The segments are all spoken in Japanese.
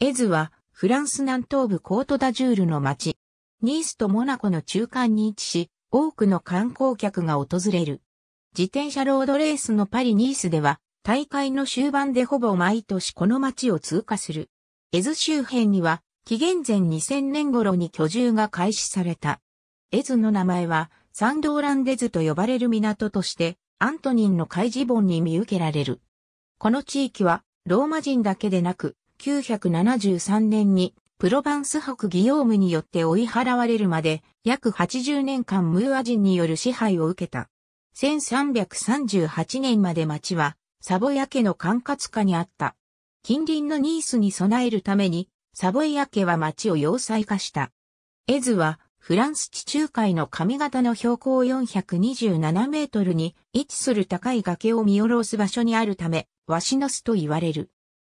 エズは、フランス南東部コートダジュールの町、ニースとモナコの中間に位置し、多くの観光客が訪れる。自転車ロードレースのパリ・ニースでは、大会の終盤でほぼ毎年この町を通過する。エズ周辺には、紀元前2000年頃に居住が開始された。エズの名前は、サンドーランデズと呼ばれる港として、アントニンの開示本に見受けられる。この地域は、ローマ人だけでなく、1973年にプロヴァンス伯ギヨームによって追い払われるまで約80年間ムーア人による支配を受けた。1338年まで町はサボヤ家の管轄下にあった。近隣のニースに備えるためにサボヤ家は町を要塞化した。エズはフランス地中海の上型の標高427メートルに位置する高い崖を見下ろす場所にあるため、ワシノスと言われる。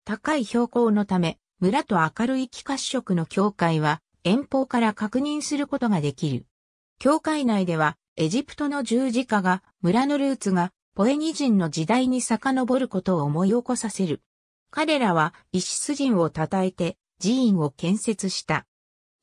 高い標高のため、村と明るい気褐色の境界は遠方から確認することができる。境界内ではエジプトの十字架が村のルーツがポエニ人の時代に遡ることを思い起こさせる。彼らはイシス人を称えて寺院を建設した。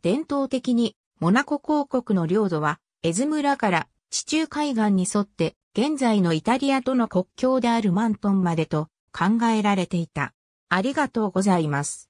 伝統的にモナコ公国の領土はエズ村から地中海岸に沿って現在のイタリアとの国境であるマントンまでと考えられていた。ありがとうございます。